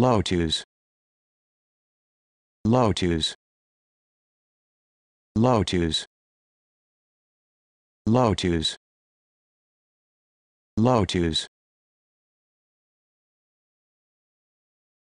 Lotus Lotus Lotus Lotus Lotus